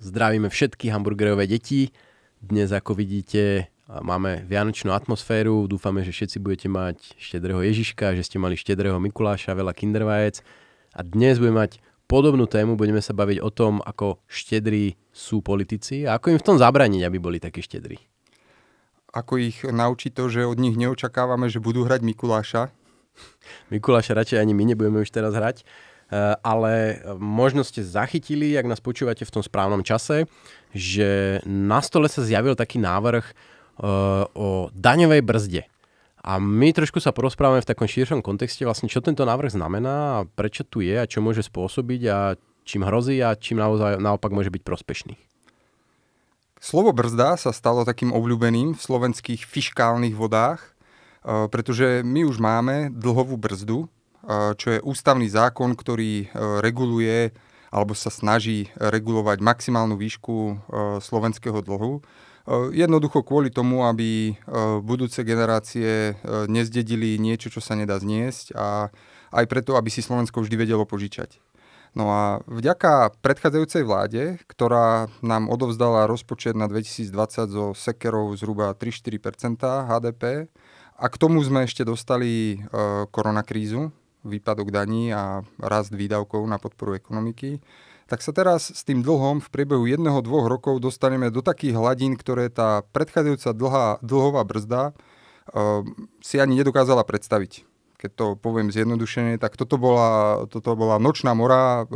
Zdravíme všetky hamburgerové deti. Dnes, ako vidíte, máme vianočnú atmosféru. Dúfame, že všetci budete mať štedrého Ježiška, že ste mali štedrého Mikuláša, veľa kindervajec. A dnes budeme mať podobnú tému, budeme sa baviť o tom, ako štedrí sú politici a ako im v tom zabraniť, aby boli takí štedrí ako ich naučiť to, že od nich neočakávame, že budú hrať Mikuláša. Mikuláša radšej ani my nebudeme už teraz hrať eh, ale možno ste zachytili, ak nás počúvate v tom správnom čase, že na stole sa zjavil taký návrh eh, o daňovej brzde. A my trošku sa porozprávame v takom širšom kontexte, vlastne čo tento návrh znamená, a prečo tu je a čo môže spôsobiť a čím hrozí a čím naozaj, naopak môže byť prospešný. Slovo brzda sa stalo takým obľúbeným v slovenských fiškálnych vodách, e, pretože my už máme dlhovú brzdu, e, čo je ústavný zákon, ktorý e, reguluje alebo sa snaží regulovať maximálnu výšku slovenského dlhu. Jednoducho kvôli tomu, aby budúce generácie nezdedili niečo, čo sa nedá zniesť a aj preto, aby si Slovensko vždy vedelo požičať. No a vďaka predchádzajúcej vláde, ktorá nám odovzdala rozpočet na 2020 zo sekerov zhruba 3-4 HDP, a k tomu sme ešte dostali e, koronakrízu, výpadok daní a rast výdavkov na podporu ekonomiky, tak sa teraz s tým dlhom v priebehu jedného, dvoch rokov dostaneme do takých hladín, ktoré tá predchádzajúca dlhá, dlhová brzda e, si ani nedokázala predstaviť keď to poviem zjednodušene, tak toto bola, toto bola nočná mora eh,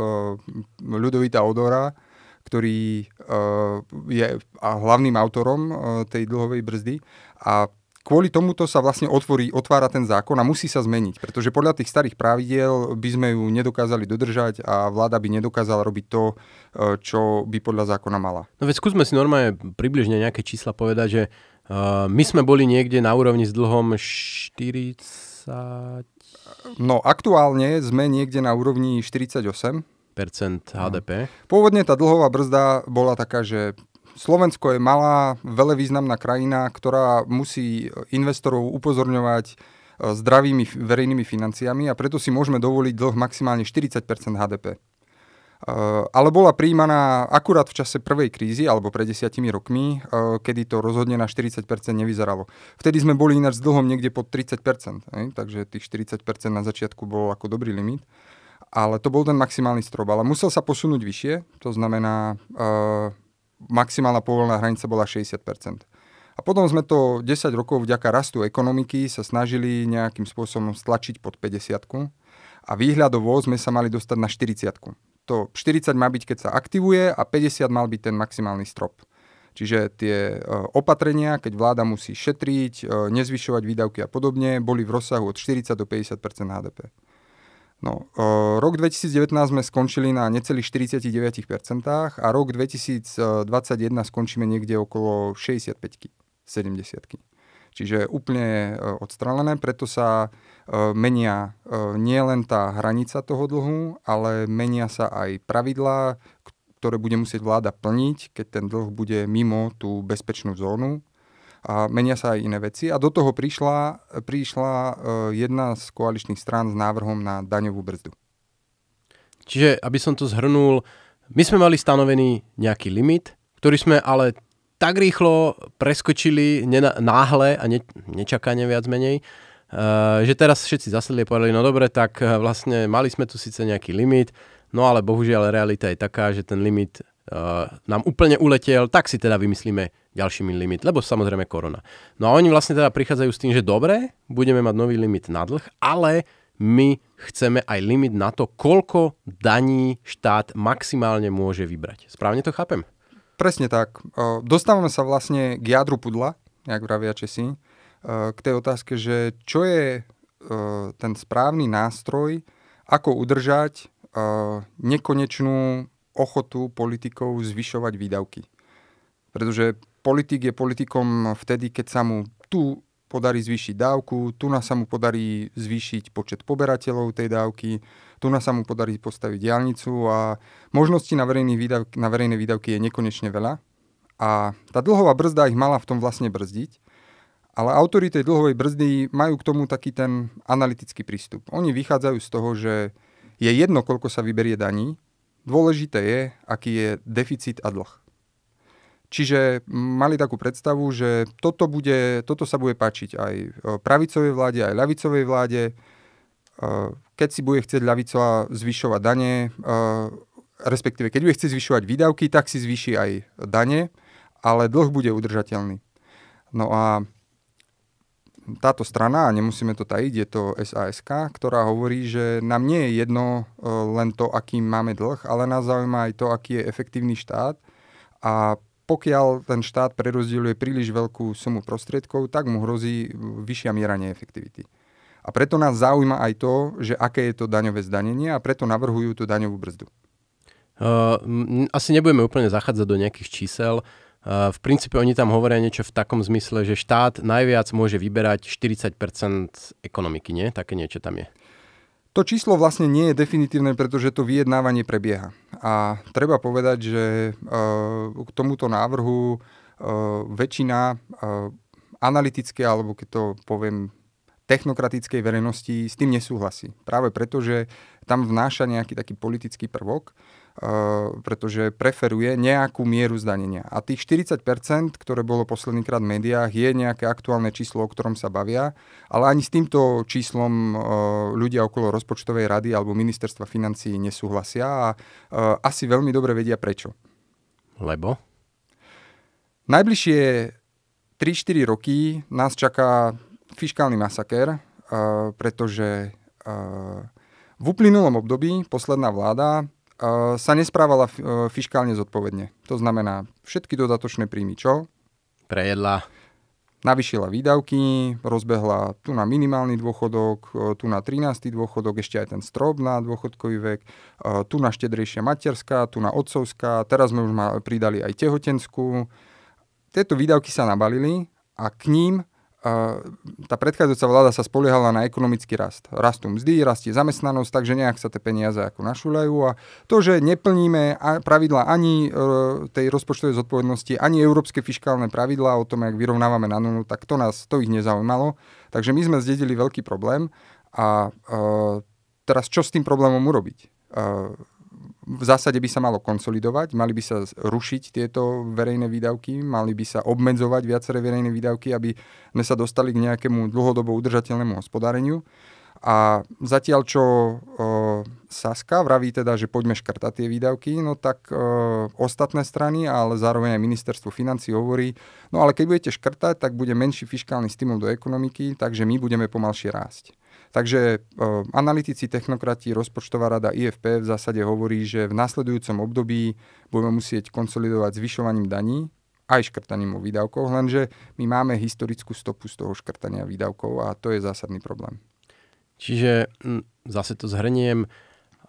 ľudovita Odora, ktorý eh, je hlavným autorom eh, tej dlhovej brzdy a kvôli tomuto sa vlastne otvorí, otvára ten zákon a musí sa zmeniť, pretože podľa tých starých pravidiel by sme ju nedokázali dodržať a vláda by nedokázala robiť to, čo by podľa zákona mala. No veď skúsme si normálne približne nejaké čísla povedať, že my sme boli niekde na úrovni s dlhom 40 40... No aktuálne sme niekde na úrovni 48. Percent HDP. Pôvodne tá dlhová brzda bola taká, že Slovensko je malá, veľevýznamná krajina, ktorá musí investorov upozorňovať e, zdravými verejnými financiami a preto si môžeme dovoliť dlh maximálne 40 HDP. Eh, ale bola príjmaná akurát v čase prvej krízy, alebo pred desiatimi rokmi, eh, kedy to rozhodne na 40% nevyzeralo. Vtedy sme boli ináč s dlhom niekde pod 30%, takže tých 40% na začiatku bol ako dobrý limit. Ale to bol ten maximálny strop, ale musel sa posunúť vyššie, to znamená, eh, maximálna povolená hranica bola 60%. A potom sme to 10 rokov vďaka rastu ekonomiky sa snažili nejakým spôsobom stlačiť pod 50 a výhľadovo sme sa mali dostať na 40 to 40 má byť, keď sa aktivuje a 50 mal byť ten maximálny strop. Čiže tie e, opatrenia, keď vláda musí šetriť, e, nezvyšovať výdavky a podobne, boli v rozsahu od 40 do 50 HDP. No, e, rok 2019 sme skončili na necelých 49% a rok 2021 skončíme niekde okolo 65 70 Čiže úplne odstrelené, preto sa Eh, menia eh, nielen tá hranica toho dlhu, ale menia sa aj pravidlá, ktoré bude musieť vláda plniť, keď ten dlh bude mimo tú bezpečnú zónu. A menia sa aj iné veci. A do toho prišla, prišla eh, jedna z koaličných strán s návrhom na daňovú brzdu. Čiže, aby som to zhrnul, my sme mali stanovený nejaký limit, ktorý sme ale tak rýchlo preskočili, náhle a ne, nečakane viac menej, Eh, že teraz všetci zasedli a povedali, no dobre, tak eh, vlastne mali sme tu síce nejaký limit, no ale bohužiaľ realita je taká, že ten limit uh, nám úplne uletiel, tak si teda vymyslíme ďalší limit, lebo samozrejme korona. No a oni vlastne teda prichádzajú s tým, že dobre, budeme mať nový limit na dlh, ale my chceme aj limit na to, koľko daní štát maximálne môže vybrať. Správne to chápem? Presne tak. Dostávame sa vlastne k jadru pudla, jak vravia Česi k tej otázke, že čo je e, ten správny nástroj, ako udržať e, nekonečnú ochotu politikov zvyšovať výdavky. Pretože politik je politikom vtedy, keď sa mu tu podarí zvýšiť dávku, tu nás sa mu podarí zvýšiť počet poberateľov tej dávky, tu nás sa mu podarí postaviť diálnicu a možností na, výdavky, na verejné výdavky je nekonečne veľa. A tá dlhová brzda ich mala v tom vlastne brzdiť. Ale autori tej dlhovej brzdy majú k tomu taký ten analytický prístup. Oni vychádzajú z toho, že je jedno, koľko sa vyberie daní, dôležité je, aký je deficit a dlh. Čiže mali takú predstavu, že toto, bude, toto sa bude páčiť aj e, pravicovej vláde, aj ľavicovej vláde. E, keď si bude chcieť ľavicová zvyšovať dane, e, respektíve keď bude chcieť zvyšovať výdavky, tak si zvyši aj dane, ale dlh bude udržateľný. No a táto strana, a nemusíme to tajiť, je to SASK, ktorá hovorí, že nám nie je jedno e, len to, aký máme dlh, ale nás zaujíma aj to, aký je efektívny štát a pokiaľ ten štát prerozdieluje príliš veľkú sumu prostriedkov, tak mu hrozí e, vyššia miera neefektivity. A preto nás zaujíma aj to, že aké je to daňové zdanenie a preto navrhujú tú daňovú brzdu. Uh, asi nebudeme úplne zachádzať do nejakých čísel. Eh, v princípe oni tam hovoria niečo v takom zmysle, že štát najviac môže vyberať 40 ekonomiky, nie? Také niečo tam je. To číslo vlastne nie je definitívne, pretože to vyjednávanie prebieha. A treba povedať, že eh, k tomuto návrhu eh, väčšina analytické, alebo keď to poviem technokratickej verejnosti s tým nesúhlasí. Práve preto, že tam vnáša nejaký taký politický prvok, Eh, pretože preferuje nejakú mieru zdanenia. A tých 40%, ktoré bolo poslednýkrát v médiách, je nejaké aktuálne číslo, o ktorom sa bavia, ale ani s týmto číslom eh, ľudia okolo rozpočtovej rady alebo ministerstva financií nesúhlasia a eh, asi veľmi dobre vedia prečo. Lebo? Najbližšie 3-4 roky nás čaká fiškálny masaker, pretože v uplynulom období posledná vláda sa nesprávala fiskálne zodpovedne. To znamená, všetky dodatočné príjmy čo? Prejedla. Navyšila výdavky, rozbehla tu na minimálny dôchodok, tu na 13. dôchodok, ešte aj ten strop na dôchodkový vek, tu na štedrejšia materská, tu na otcovská, teraz sme už pridali aj tehotenskú. Tieto výdavky sa nabalili a k ním tá predchádzajúca vláda sa spoliehala na ekonomický rast. Rastú mzdy, rastie zamestnanosť, takže nejak sa tie peniaze ako našuľajú a to, že neplníme pravidla ani e, tej rozpočtovej zodpovednosti, ani európske fiskálne pravidla o tom, ak vyrovnávame na nulu, tak to nás, to ich nezaujímalo. Takže my sme zdedili veľký problém a e, teraz čo s tým problémom urobiť? E, v zásade by sa malo konsolidovať, mali by sa rušiť tieto verejné výdavky, mali by sa obmedzovať viaceré verejné výdavky, aby sme sa dostali k nejakému dlhodobo udržateľnému hospodáreniu. A zatiaľ, čo e, Saska vraví teda, že poďme škrtať tie výdavky, no tak e, ostatné strany, ale zároveň aj ministerstvo financí hovorí, no ale keď budete škrtať, tak bude menší fiskálny stimul do ekonomiky, takže my budeme pomalšie rásť. Takže e, analytici, technokrati, rozpočtová rada IFP v zásade hovorí, že v nasledujúcom období budeme musieť konsolidovať zvyšovaním daní, aj škrtaním o výdavkov, lenže my máme historickú stopu z toho škrtania výdavkov a to je zásadný problém. Čiže zase to zhrniem,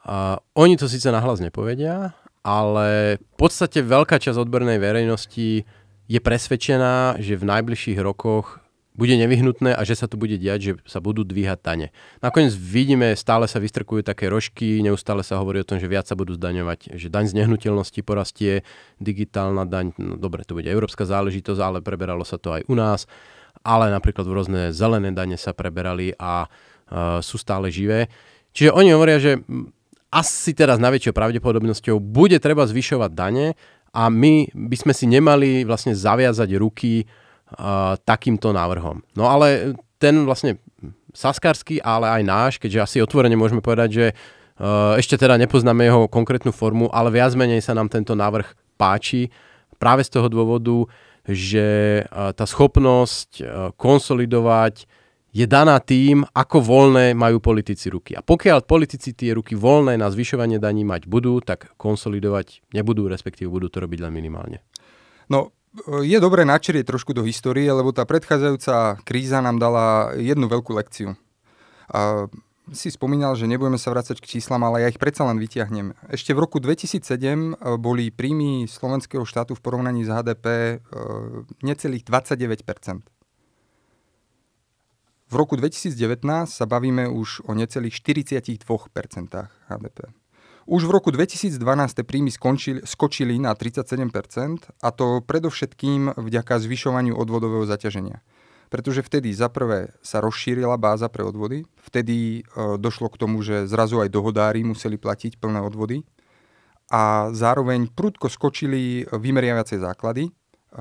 a oni to síce nahlas nepovedia, ale v podstate veľká časť odbornej verejnosti je presvedčená, že v najbližších rokoch bude nevyhnutné a že sa to bude diať, že sa budú dvíhať tane. Nakoniec vidíme, stále sa vystrkujú také rožky, neustále sa hovorí o tom, že viac sa budú zdaňovať, že daň z nehnuteľnosti porastie, digitálna daň, no dobre, to bude európska záležitosť, ale preberalo sa to aj u nás, ale napríklad v rôzne zelené dane sa preberali a uh, sú stále živé. Čiže oni hovoria, že asi teraz na väčšou pravdepodobnosťou bude treba zvyšovať dane a my by sme si nemali vlastne zaviazať ruky uh, takýmto návrhom. No ale ten vlastne Saskarský ale aj náš, keďže asi otvorene môžeme povedať, že e, ešte teda nepoznáme jeho konkrétnu formu, ale viac menej sa nám tento návrh páči práve z toho dôvodu, že e, tá schopnosť e, konsolidovať je daná tým, ako voľné majú politici ruky. A pokiaľ politici tie ruky voľné na zvyšovanie daní mať budú, tak konsolidovať nebudú, respektíve budú to robiť len minimálne. No, je dobré načrieť trošku do histórie, lebo tá predchádzajúca kríza nám dala jednu veľkú lekciu. A si spomínal, že nebudeme sa vrácať k číslam, ale ja ich predsa len vytiahnem. Ešte v roku 2007 e, boli príjmy slovenského štátu v porovnaní s HDP e, necelých 29 V roku 2019 sa bavíme už o necelých 42 HDP. Už v roku 2012 príjmy skončili, skočili na 37% a to predovšetkým vďaka zvyšovaniu odvodového zaťaženia. Pretože vtedy za prvé sa rozšírila báza pre odvody, vtedy e, došlo k tomu, že zrazu aj dohodári museli platiť plné odvody a zároveň prudko skočili vymeriavacie základy, E,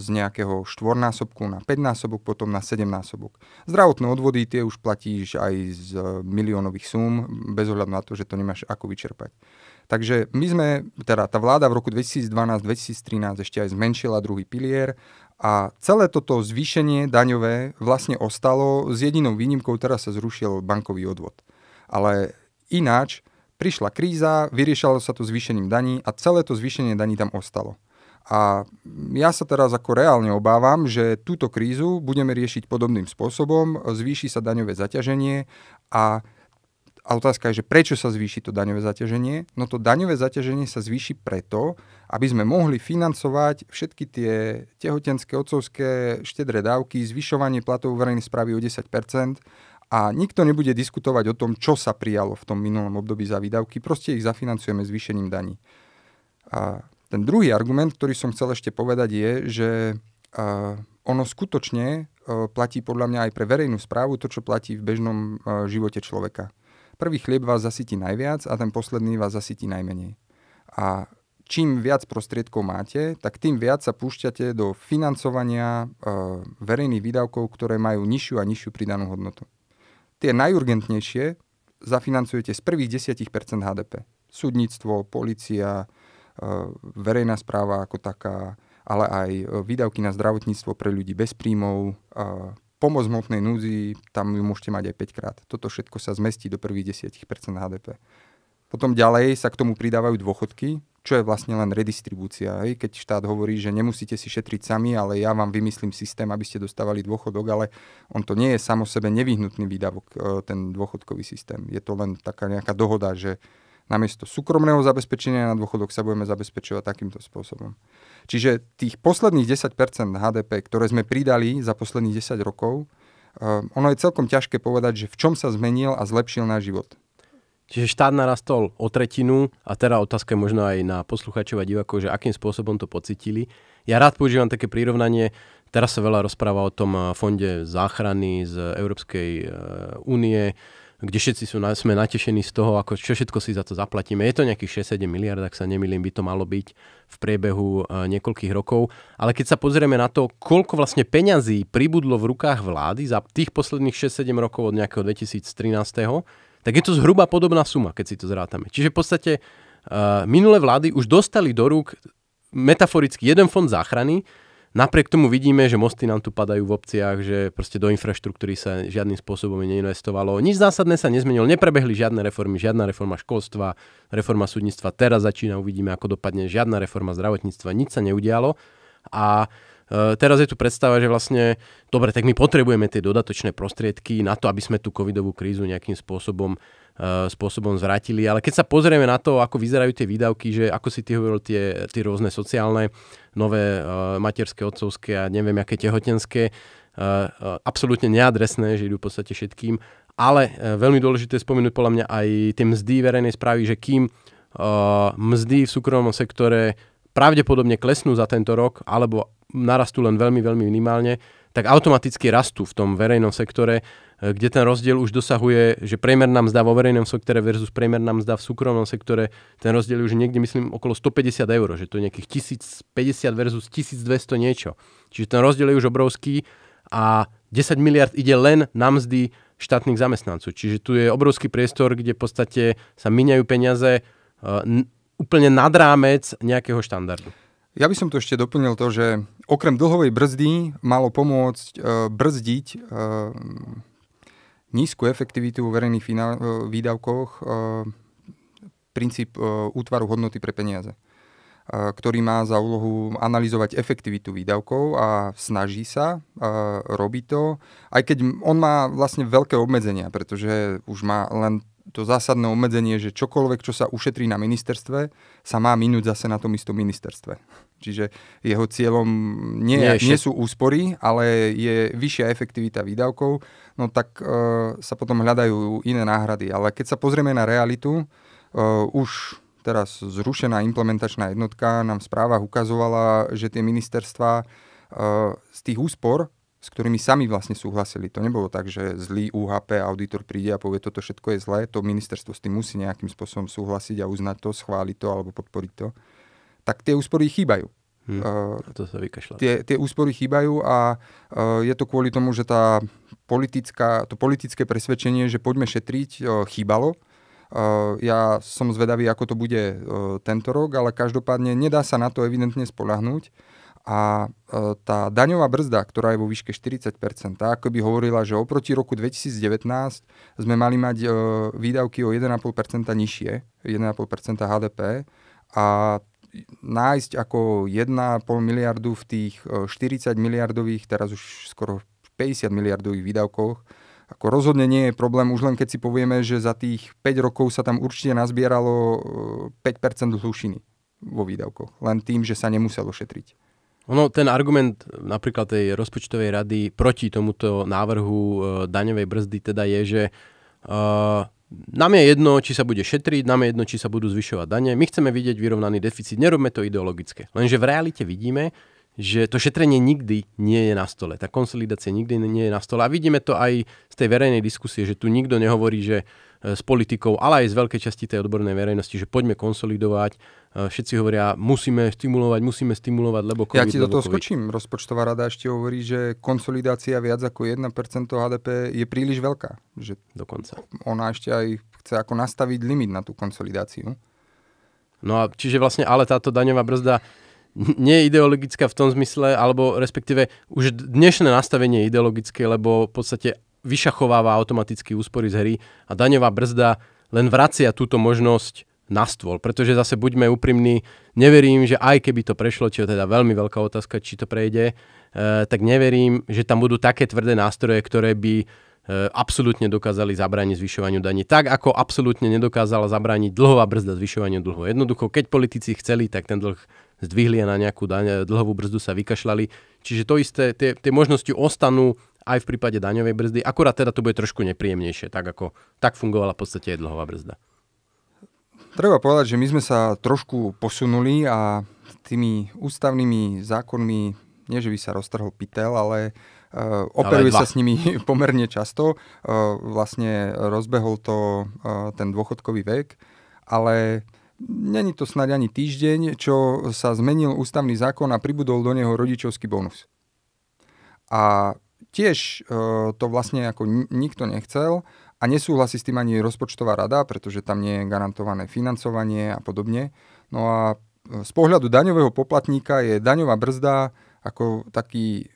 z nejakého štvornásobku na 5 násobok, potom na 7 násobok. Zdravotné odvody tie už platíš aj z miliónových súm, bez ohľadu na to, že to nemáš ako vyčerpať. Takže my sme, teda tá vláda v roku 2012-2013 ešte aj zmenšila druhý pilier a celé toto zvýšenie daňové vlastne ostalo s jedinou výnimkou, teraz sa zrušil bankový odvod. Ale ináč prišla kríza, vyriešalo sa to zvýšením daní a celé to zvýšenie daní tam ostalo. A ja sa teraz ako reálne obávam, že túto krízu budeme riešiť podobným spôsobom, zvýši sa daňové zaťaženie a a otázka je, že prečo sa zvýši to daňové zaťaženie? No to daňové zaťaženie sa zvýši preto, aby sme mohli financovať všetky tie tehotenské, otcovské, štedré dávky, zvyšovanie platov verejnej správy o 10% a nikto nebude diskutovať o tom, čo sa prijalo v tom minulom období za výdavky, proste ich zafinancujeme zvýšením daní. A ten druhý argument, ktorý som chcel ešte povedať je, že ono skutočne e, platí podľa mňa aj pre verejnú správu to, čo platí v bežnom e, živote človeka. Prvý chlieb vás zasytí najviac a ten posledný vás zasytí najmenej. A čím viac prostriedkov máte, tak tým viac sa púšťate do financovania e, verejných výdavkov, ktoré majú nižšiu a nižšiu pridanú hodnotu. Tie najurgentnejšie zafinancujete z prvých 10% HDP. Súdnictvo, policia, E, verejná správa ako taká, ale aj e, výdavky na zdravotníctvo pre ľudí bez príjmov, e, pomoc hmotnej núzi, tam ju môžete mať aj 5 krát. Toto všetko sa zmestí do prvých 10% HDP. Potom ďalej sa k tomu pridávajú dôchodky, čo je vlastne len redistribúcia. Hej? Keď štát hovorí, že nemusíte si šetriť sami, ale ja vám vymyslím systém, aby ste dostávali dôchodok, ale on to nie je samo sebe nevyhnutný výdavok, ten dôchodkový systém. Je to len taká nejaká dohoda, že Namiesto súkromného zabezpečenia na dôchodok sa budeme zabezpečovať takýmto spôsobom. Čiže tých posledných 10% HDP, ktoré sme pridali za posledných 10 rokov, ehm, ono je celkom ťažké povedať, že v čom sa zmenil a zlepšil náš život. Čiže štát narastol o tretinu a teda otázka je možno aj na posluchačov a divakov, že akým spôsobom to pocitili. Ja rád používam také prirovnanie, teraz sa veľa rozpráva o tom eh, fonde záchrany z Európskej eh, únie, e, kde všetci sú, na, sme natešení z toho, ako čo všetko si za to zaplatíme. Je to nejakých 6-7 miliard, ak sa nemýlim, by to malo byť v priebehu e, niekoľkých rokov. Ale keď sa pozrieme na to, koľko vlastne peňazí pribudlo v rukách vlády za tých posledných 6-7 rokov od nejakého 2013., tak je to zhruba podobná suma, keď si to zrátame. Čiže v podstate e, minulé vlády už dostali do rúk metaforicky jeden fond záchrany, Napriek tomu vidíme, že mosty nám tu padajú v obciach, že proste do infraštruktúry sa žiadnym spôsobom neinvestovalo. Nič zásadné sa nezmenilo, neprebehli žiadne reformy, žiadna reforma školstva, reforma súdnictva teraz začína, uvidíme ako dopadne, žiadna reforma zdravotníctva, nič sa neudialo. A e, teraz je tu predstava, že vlastne, dobre, tak my potrebujeme tie dodatočné prostriedky na to, aby sme tú covidovú krízu nejakým spôsobom Eh, spôsobom zvratili. Ale keď sa pozrieme na to, ako vyzerajú tie výdavky, že ako si ty hovoril, tie, tie rôzne sociálne, nové eh, materské, otcovské a neviem, aké tehotenské, eh, absolútne neadresné, že idú v podstate všetkým. Ale veľmi dôležité spomenúť podľa mňa aj tie mzdy verejnej správy, že kým mzdy v súkromnom sektore pravdepodobne klesnú za tento rok, alebo narastú len veľmi, veľmi minimálne, tak automaticky rastú v tom verejnom sektore, e, kde ten rozdiel už dosahuje, že priemerná mzda vo verejnom sektore versus priemerná mzda v súkromnom sektore, ten rozdiel už niekde, myslím, okolo 150 eur, že to je nejakých 1050 versus 1200 niečo. Čiže ten rozdiel je už obrovský a 10 miliard ide len na mzdy štátnych zamestnancov. Čiže tu je obrovský priestor, kde v podstate sa miniajú peniaze e, úplne nad rámec nejakého štandardu. Ja by som to ešte doplnil to, že okrem dlhovej brzdy malo pomôcť e, brzdiť e, nízku efektivitu verejných e, výdavkoch princíp útvaru hodnoty pre peniaze ktorý má za úlohu analyzovať efektivitu výdavkov a snaží sa, robí to, aj keď on má vlastne veľké obmedzenia, pretože už má len to zásadné obmedzenie, že čokoľvek, čo sa ušetrí na ministerstve, sa má minúť zase na tom istom ministerstve. Čiže jeho cieľom nie, nie, nie sú úspory, ale je vyššia efektivita výdavkov, no tak e, sa potom hľadajú iné náhrady. Ale keď sa pozrieme na realitu, e, už teraz zrušená implementačná jednotka nám v správach ukazovala, že tie ministerstva e, z tých úspor s ktorými sami vlastne súhlasili. To nebolo tak, že zlý UHP auditor príde a povie, toto všetko je zlé, to ministerstvo s tým musí nejakým spôsobom súhlasiť a uznať to, schváliť to alebo podporiť to. Tak tie úspory chýbajú. Hm, uh, to sa vykašľa. Tie, tie úspory chýbajú a uh, je to kvôli tomu, že tá politická, to politické presvedčenie, že poďme šetriť, uh, chýbalo. Uh, ja som zvedavý, ako to bude uh, tento rok, ale každopádne nedá sa na to evidentne spolahnúť a e, tá daňová brzda, ktorá je vo výške 40%, tá ako by hovorila, že oproti roku 2019 sme mali mať e, výdavky o 1,5% nižšie, 1,5% HDP a nájsť ako 1,5 miliardu v tých 40 e, miliardových, teraz už skoro 50 miliardových výdavkoch, ako rozhodne nie je problém, už len keď si povieme, že za tých 5 rokov sa tam určite nazbieralo 5% hlušiny vo výdavkoch, len tým, že sa nemuselo šetriť. Ono, ten argument napríklad tej rozpočtovej rady proti tomuto návrhu e, daňovej brzdy teda je, že uh, nám je jedno, či sa bude šetriť, nám je jedno, či sa budú zvyšovať dane. My chceme vidieť vyrovnaný deficit, nerobme to ideologické. Lenže v realite vidíme, že to šetrenie nikdy nie je na stole. Tá konsolidácia nikdy nie je na stole. A vidíme to aj z tej verejnej diskusie, že tu nikto nehovorí, že e, s politikou, ale aj z veľkej časti tej odbornej verejnosti, že poďme konsolidovať E, všetci hovoria, musíme stimulovať, musíme stimulovať, lebo COVID, Ja ti do toho COVID. skočím. Rozpočtová rada ešte hovorí, že konsolidácia viac ako 1% HDP je príliš veľká. Že Dokonca. Ona ešte aj chce ako nastaviť limit na tú konsolidáciu. No a čiže vlastne ale táto daňová brzda nie je ideologická v tom zmysle, alebo respektíve už dnešné nastavenie je ideologické, lebo v podstate vyšachováva automaticky úspory z hry a daňová brzda len vracia túto možnosť na stôl. Pretože zase buďme úprimní, neverím, že aj keby to prešlo, čo je teda veľmi veľká otázka, či to prejde, eh, tak neverím, že tam budú také tvrdé nástroje, ktoré by eh, absolútne dokázali zabrániť zvyšovaniu daní. Tak ako absolútne nedokázala zabrániť dlhová brzda zvyšovaniu dlhu. Jednoducho, keď politici chceli, tak ten dlh zdvihli a na nejakú daň, dlhovú brzdu sa vykašľali. Čiže to isté, tie, tie možnosti ostanú aj v prípade daňovej brzdy, akurát teda to bude trošku nepríjemnejšie, tak ako tak fungovala v podstate aj dlhová brzda. Treba povedať, že my sme sa trošku posunuli a tými ústavnými zákonmi, nie že by sa roztrhol pitel, ale Uh, operuje ale sa s nimi pomerne často. Uh, vlastne rozbehol to uh, ten dôchodkový vek, ale není to snáď ani týždeň, čo sa zmenil ústavný zákon a pribudol do neho rodičovský bonus. A tiež uh, to vlastne ako nikto nechcel. A nesúhlasí s tým ani rozpočtová rada, pretože tam nie je garantované financovanie a podobne. No a e, z pohľadu daňového poplatníka je daňová brzda ako taký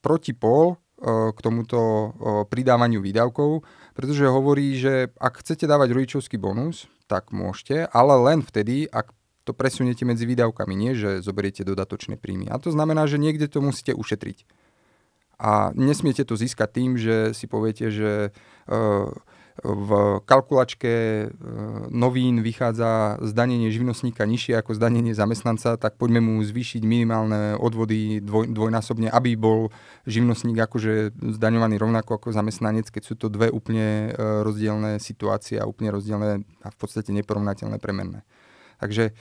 protipol e, k tomuto e, pridávaniu výdavkov, pretože hovorí, že ak chcete dávať rodičovský bonus, tak môžete, ale len vtedy, ak to presuniete medzi výdavkami, nie že zoberiete dodatočné príjmy. A to znamená, že niekde to musíte ušetriť. A nesmiete to získať tým, že si poviete, že e, v kalkulačke e, novín vychádza zdanenie živnostníka nižšie ako zdanenie zamestnanca, tak poďme mu zvýšiť minimálne odvody dvoj, dvojnásobne, aby bol živnostník akože zdaňovaný rovnako ako zamestnanec, keď sú to dve úplne e, rozdielne situácie a úplne rozdielne a v podstate neporovnateľné premenné. Takže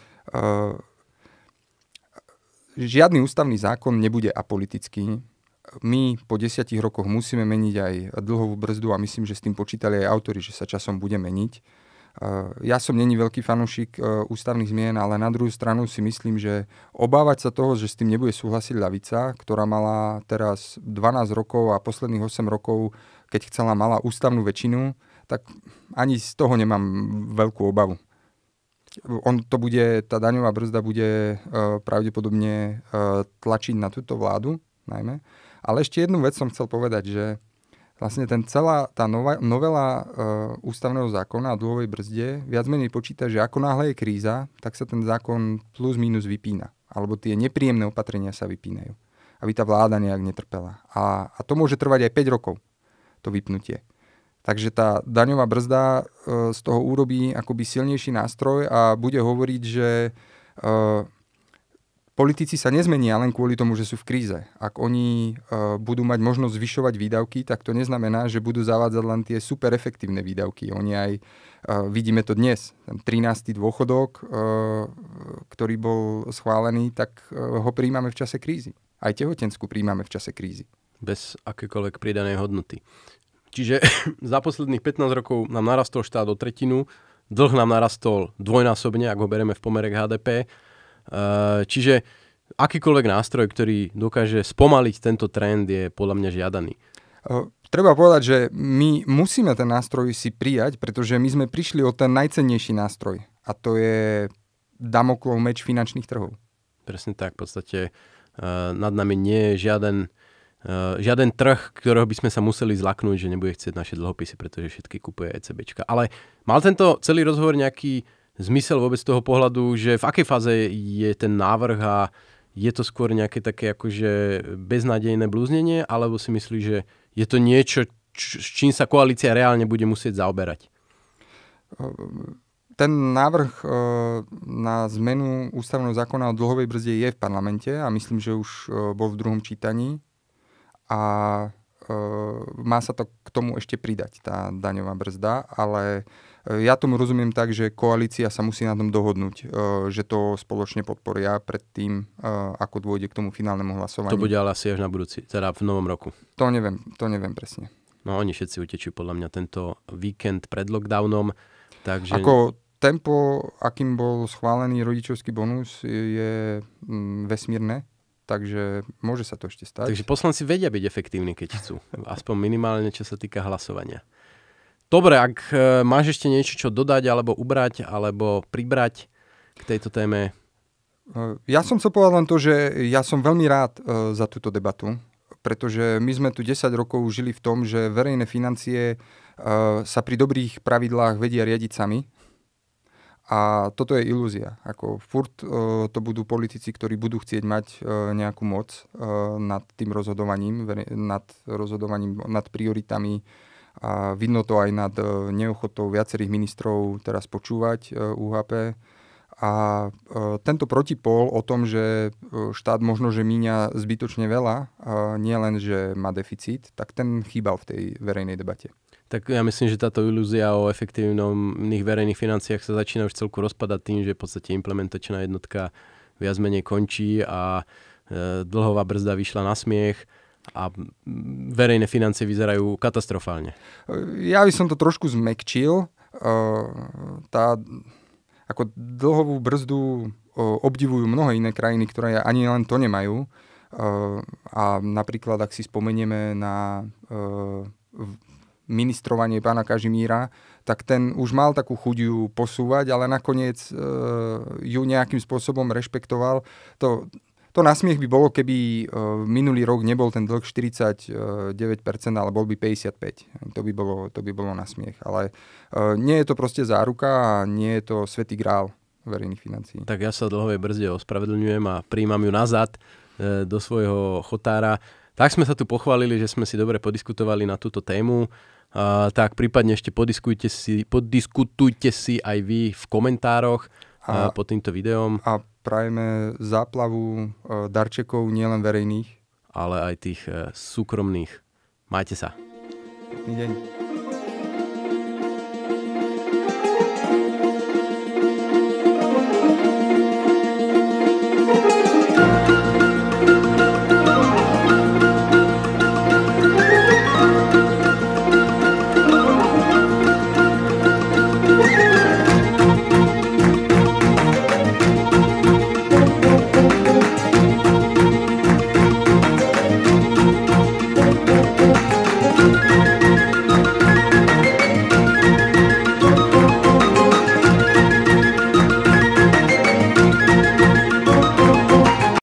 žiadny ústavný zákon nebude apolitický, my po desiatich rokoch musíme meniť aj dlhovú brzdu a myslím, že s tým počítali aj autory, že sa časom bude meniť. E, ja som není veľký fanúšik e, ústavných zmien, ale na druhú stranu si myslím, že obávať sa toho, že s tým nebude súhlasiť ľavica, ktorá mala teraz 12 rokov a posledných 8 rokov, keď chcela, mala ústavnú väčšinu, tak ani z toho nemám veľkú obavu on to bude, tá daňová brzda bude e, pravdepodobne tlačiť na túto vládu, najmä. Ale ešte jednu vec som chcel povedať, že vlastne ten celá tá nová, novela e, ústavného zákona o dlhovej brzde viac menej počíta, že ako náhle je kríza, tak sa ten zákon plus minus vypína. Alebo tie nepríjemné opatrenia sa vypínajú. Aby tá vláda nejak netrpela. A, a to môže trvať aj 5 rokov, to vypnutie. Takže tá daňová brzda e, z toho urobí akoby silnejší nástroj a bude hovoriť, že e, Politici sa nezmenia len kvôli tomu, že sú v kríze. Ak oni uh, budú mať možnosť zvyšovať výdavky, tak to neznamená, že budú zavádzať len tie super efektívne výdavky. Oni aj, uh, vidíme to dnes, ten 13. dôchodok, uh, ktorý bol schválený, tak uh, ho príjmame v čase krízy. Aj tehotenskú príjmame v čase krízy. Bez akékoľvek pridanej hodnoty. Čiže za posledných 15 rokov nám narastol štát o tretinu, dlh nám narastol dvojnásobne, ak ho bereme v pomere HDP, Eh, čiže akýkoľvek nástroj, ktorý dokáže spomaliť tento trend, je podľa mňa žiadaný. Eh, treba povedať, že my musíme ten nástroj si prijať, pretože my sme prišli o ten najcennejší nástroj a to je Damoklov meč finančných trhov. Presne tak, v podstate eh, nad nami nie je žiaden, žiaden trh, ktorého by sme sa museli zlaknúť, že nebude chcieť naše dlhopisy, pretože všetky kupuje ECBčka. Ale mal tento celý rozhovor nejaký zmysel vôbec toho pohľadu, že v akej fáze je ten návrh a je to skôr nejaké také akože beznádejné blúznenie, alebo si myslí, že je to niečo, č- s čím sa koalícia reálne bude musieť zaoberať? Ehm, ten návrh ehm, na zmenu ústavného zákona o dlhovej brzde je v parlamente a myslím, že už ehm, bol v druhom čítaní a má sa to k tomu ešte pridať, tá daňová brzda, ale uh, E, ja tomu rozumiem tak, že koalícia sa musí na tom dohodnúť, e, že to spoločne podporia pred tým, e, ako dôjde k tomu finálnemu hlasovaniu. To bude ale asi až na budúci, teda v novom roku. To neviem, to neviem presne. No oni všetci utečú podľa mňa tento víkend pred lockdownom, takže... Ako tempo, akým bol schválený rodičovský bonus, je mm, vesmírne, takže môže sa to ešte stať. Takže poslanci vedia byť efektívni, keď chcú. Aspoň minimálne, čo sa týka hlasovania. Dobre, ak e, máš ešte niečo, čo dodať, alebo ubrať, alebo pribrať k tejto téme. E, ja som chcel povedať len to, že ja som veľmi rád e, za túto debatu, pretože my sme tu 10 rokov žili v tom, že verejné financie sa pri dobrých pravidlách vedia riadiť sami. A toto je ilúzia. Ako furt to budú politici, ktorí budú chcieť mať nejakú moc nad tým rozhodovaním, nad rozhodovaním, nad prioritami a vidno to aj nad e, neochotou viacerých ministrov teraz počúvať UHP. E, a e, tento protipol o tom, že štát možno, že míňa zbytočne veľa, nie len že má deficit, tak ten chýbal v tej verejnej debate. Tak ja myslím, že táto ilúzia o efektívnych verejných financiách sa začína už celku rozpadať tým, že v podstate implementačná jednotka viac menej končí a dlhová brzda vyšla na smiech a verejné financie vyzerajú katastrofálne. Ja by som to trošku zmekčil. Eh, tá ako dlhovú brzdu eh, obdivujú mnohé iné krajiny, ktoré ani len to nemajú. Eh, a napríklad, ak si spomenieme na ministrovanie pána Kažimíra, tak ten už mal takú chudiu posúvať, ale nakoniec ju nejakým spôsobom rešpektoval. To to smiech by bolo, keby e, minulý rok nebol ten dlh 49%, ale bol by 55. To by bolo, to by bolo smiech. Ale e, nie je to proste záruka a nie je to svetý grál verejných financií. Tak ja sa dlhovej brzde ospravedlňujem a príjmam ju nazad e, do svojho chotára. Tak sme sa tu pochválili, že sme si dobre podiskutovali na túto tému. Uh, tak prípadne ešte podiskutujte si, podiskutujte si aj vy v komentároch a, pod týmto videom. A prajeme záplavu e, darčekov nielen verejných, ale aj tých e, súkromných. Majte sa. Pekný deň.